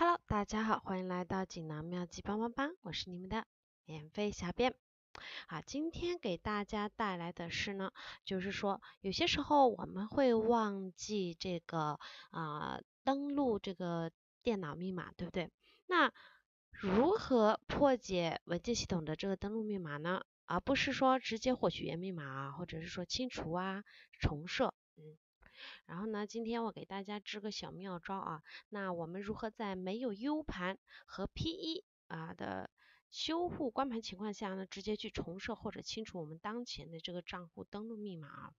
Hello，大家好，欢迎来到锦囊妙计帮帮帮，我是你们的免费小编。好，今天给大家带来的是呢，就是说有些时候我们会忘记这个啊登录这个电脑密码，对不对？那如何破解文件系统的这个登录密码呢？而不是说直接获取原密码，或者是说清除啊重设？嗯。然后呢，今天我给大家支个小妙招啊。那我们如何在没有 U 盘和 PE 啊的修护光盘情况下呢，直接去重设或者清除我们当前的这个账户登录密码？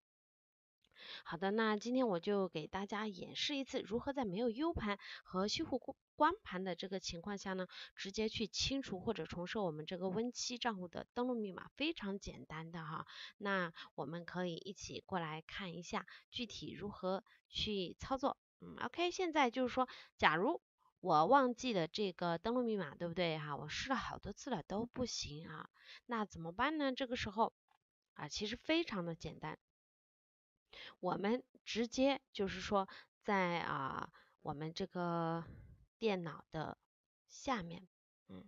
好的，那今天我就给大家演示一次，如何在没有 U 盘和修复光光盘的这个情况下呢，直接去清除或者重设我们这个 Win7 账户的登录密码，非常简单的哈。那我们可以一起过来看一下具体如何去操作。嗯，OK，现在就是说，假如我忘记了这个登录密码，对不对哈？我试了好多次了都不行啊，那怎么办呢？这个时候啊，其实非常的简单。我们直接就是说，在啊，我们这个电脑的下面，嗯，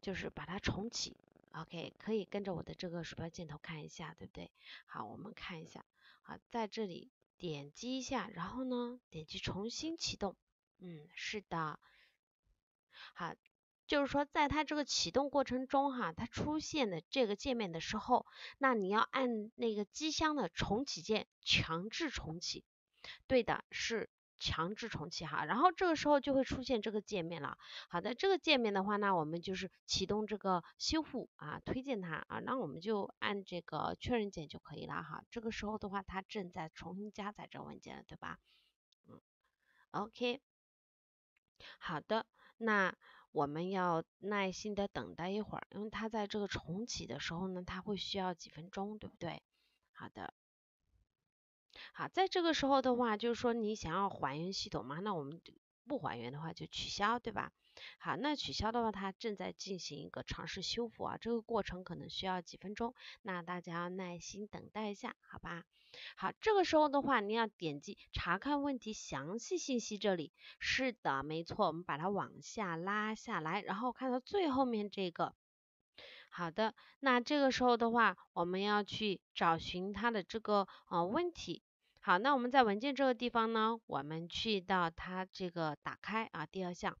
就是把它重启。OK，可以跟着我的这个鼠标箭头看一下，对不对？好，我们看一下，好，在这里点击一下，然后呢，点击重新启动。嗯，是的。好。就是说，在它这个启动过程中哈，它出现的这个界面的时候，那你要按那个机箱的重启键强制重启，对的，是强制重启哈。然后这个时候就会出现这个界面了。好的，这个界面的话，那我们就是启动这个修复啊，推荐它啊，那我们就按这个确认键就可以了哈。这个时候的话，它正在重新加载这文件，对吧？嗯，OK，好的，那。我们要耐心的等待一会儿，因为它在这个重启的时候呢，它会需要几分钟，对不对？好的，好，在这个时候的话，就是说你想要还原系统嘛，那我们。不还原的话就取消，对吧？好，那取消的话，它正在进行一个尝试修复啊，这个过程可能需要几分钟，那大家要耐心等待一下，好吧？好，这个时候的话，你要点击查看问题详细信息，这里是的，没错，我们把它往下拉下来，然后看到最后面这个，好的，那这个时候的话，我们要去找寻它的这个呃问题。好，那我们在文件这个地方呢，我们去到它这个打开啊，第二项，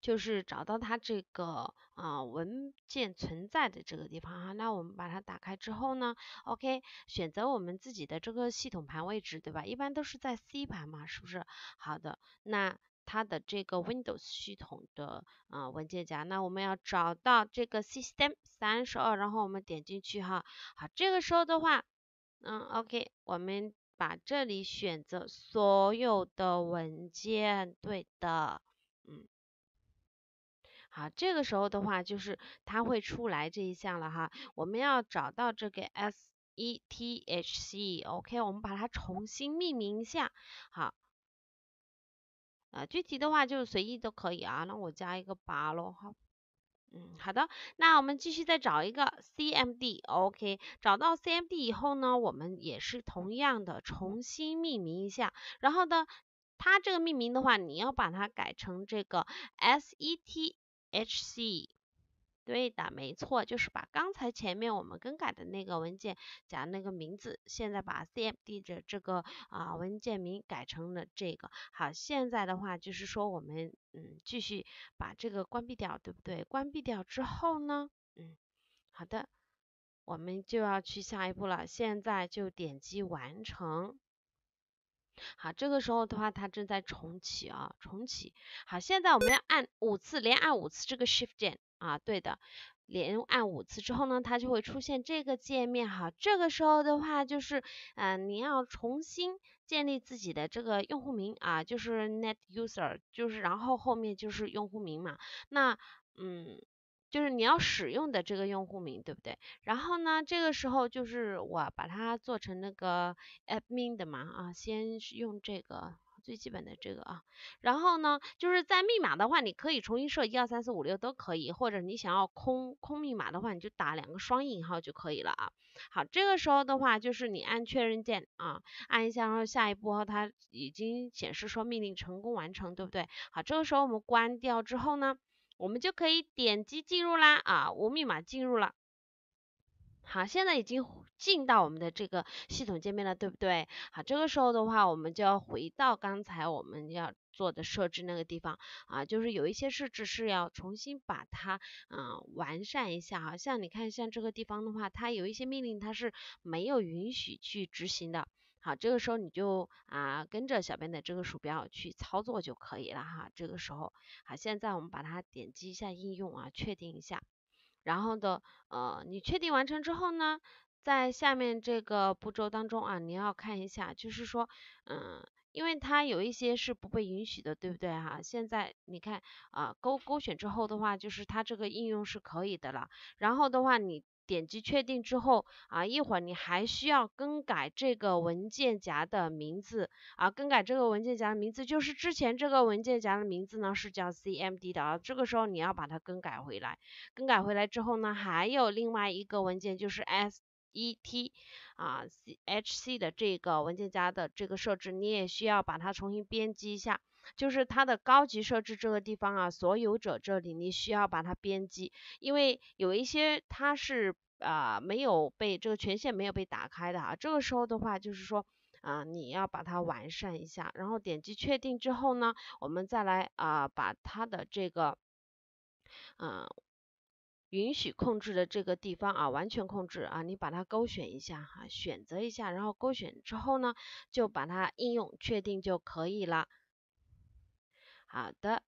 就是找到它这个啊文件存在的这个地方哈。那我们把它打开之后呢，OK，选择我们自己的这个系统盘位置，对吧？一般都是在 C 盘嘛，是不是？好的，那它的这个 Windows 系统的啊文件夹，那我们要找到这个 System32，然后我们点进去哈。好，这个时候的话。嗯，OK，我们把这里选择所有的文件，对的，嗯，好，这个时候的话就是它会出来这一项了哈，我们要找到这个 S E T H C，OK，我们把它重新命名一下，好，呃，具体的话就随意都可以啊，那我加一个八咯，哈。嗯，好的，那我们继续再找一个 cmd，OK，找到 cmd 以后呢，我们也是同样的重新命名一下，然后呢，它这个命名的话，你要把它改成这个 sethc。对的，没错，就是把刚才前面我们更改的那个文件夹那个名字，现在把 C m D 的这个啊文件名改成了这个。好，现在的话就是说我们嗯继续把这个关闭掉，对不对？关闭掉之后呢，嗯，好的，我们就要去下一步了。现在就点击完成。好，这个时候的话它正在重启啊，重启。好，现在我们要按五次，连按五次这个 Shift 键。啊，对的，连按五次之后呢，它就会出现这个界面哈。这个时候的话，就是，嗯，你要重新建立自己的这个用户名啊，就是 net user，就是然后后面就是用户名嘛。那，嗯，就是你要使用的这个用户名，对不对？然后呢，这个时候就是我把它做成那个 admin 的嘛，啊，先用这个。最基本的这个啊，然后呢，就是在密码的话，你可以重新设一二三四五六都可以，或者你想要空空密码的话，你就打两个双引号就可以了啊。好，这个时候的话，就是你按确认键啊，按一下，然后下一步它已经显示说命令成功完成，对不对？好，这个时候我们关掉之后呢，我们就可以点击进入啦啊，无密码进入了。好，现在已经。进到我们的这个系统界面了，对不对？好，这个时候的话，我们就要回到刚才我们要做的设置那个地方啊，就是有一些设置是要重新把它嗯完善一下好像你看，像这个地方的话，它有一些命令它是没有允许去执行的。好，这个时候你就啊跟着小编的这个鼠标去操作就可以了哈。这个时候，好，现在我们把它点击一下应用啊，确定一下，然后的呃，你确定完成之后呢？在下面这个步骤当中啊，你要看一下，就是说，嗯，因为它有一些是不被允许的，对不对哈？现在你看啊，勾勾选之后的话，就是它这个应用是可以的了。然后的话，你点击确定之后啊，一会儿你还需要更改这个文件夹的名字啊，更改这个文件夹的名字，就是之前这个文件夹的名字呢是叫 CMD 的，啊，这个时候你要把它更改回来。更改回来之后呢，还有另外一个文件就是 S。et 啊，h C c 的这个文件夹的这个设置，你也需要把它重新编辑一下。就是它的高级设置这个地方啊，所有者这里你需要把它编辑，因为有一些它是啊没有被这个权限没有被打开的啊。这个时候的话，就是说啊，你要把它完善一下，然后点击确定之后呢，我们再来啊把它的这个嗯。允许控制的这个地方啊，完全控制啊，你把它勾选一下哈，选择一下，然后勾选之后呢，就把它应用确定就可以了。好的，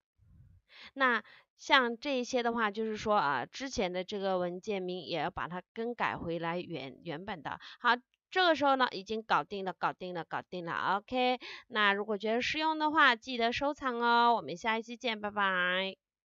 那像这些的话，就是说啊，之前的这个文件名也要把它更改回来原原本的。好，这个时候呢，已经搞定了，搞定了，搞定了。OK，那如果觉得实用的话，记得收藏哦。我们下一期见，拜拜。